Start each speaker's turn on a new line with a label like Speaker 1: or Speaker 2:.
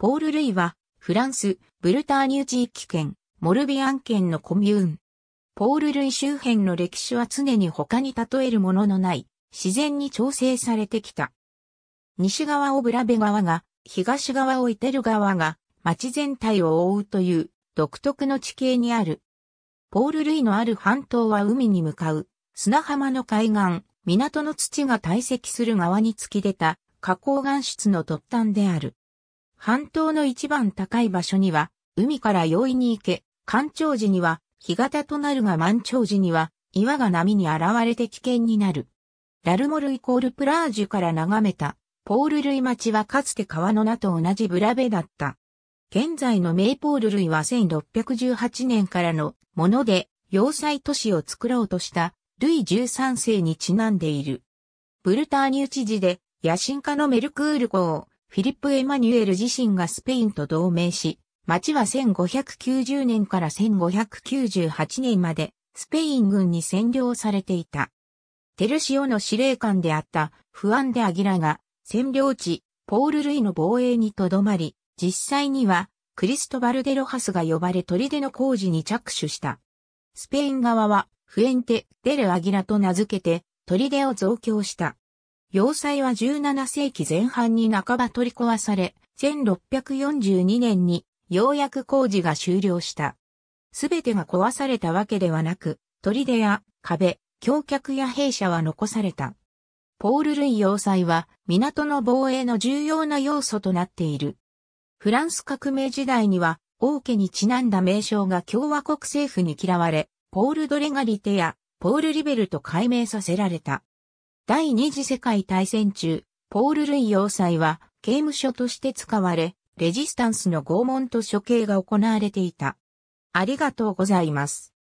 Speaker 1: ポール・ルイは、フランス、ブルターニュ地域圏、モルビアン県のコミューン。ポール・ルイ周辺の歴史は常に他に例えるもののない、自然に調整されてきた。西側をブラベ川が、東側をイテル川が、町全体を覆うという、独特の地形にある。ポール・ルイのある半島は海に向かう、砂浜の海岸、港の土が堆積する側に突き出た、花崗岩質の突端である。半島の一番高い場所には、海から容易に行け、干潮時には、干潟となるが満潮時には、岩が波に現れて危険になる。ラルモルイコールプラージュから眺めた、ポール類町はかつて川の名と同じブラベだった。現在のメイポール類は1618年からのもので、要塞都市を作ろうとした、ルイ13世にちなんでいる。ブルターニュ知事で、野心家のメルクール号。フィリップ・エマニュエル自身がスペインと同盟し、町は1590年から1598年までスペイン軍に占領されていた。テルシオの司令官であったフアンデ・アギラが占領地ポール・ルイの防衛にとどまり、実際にはクリストバルデロハスが呼ばれ砦の工事に着手した。スペイン側はフエンテ・デル・アギラと名付けて砦を増強した。要塞は17世紀前半に半ば取り壊され、1642年にようやく工事が終了した。すべてが壊されたわけではなく、砦や壁、橋脚や兵舎は残された。ポール類要塞は港の防衛の重要な要素となっている。フランス革命時代には王家にちなんだ名称が共和国政府に嫌われ、ポール・ドレガリテやポール・リベルと改名させられた。第二次世界大戦中、ポール・ルイ要塞は刑務所として使われ、レジスタンスの拷問と処刑が行われていた。ありがとうございます。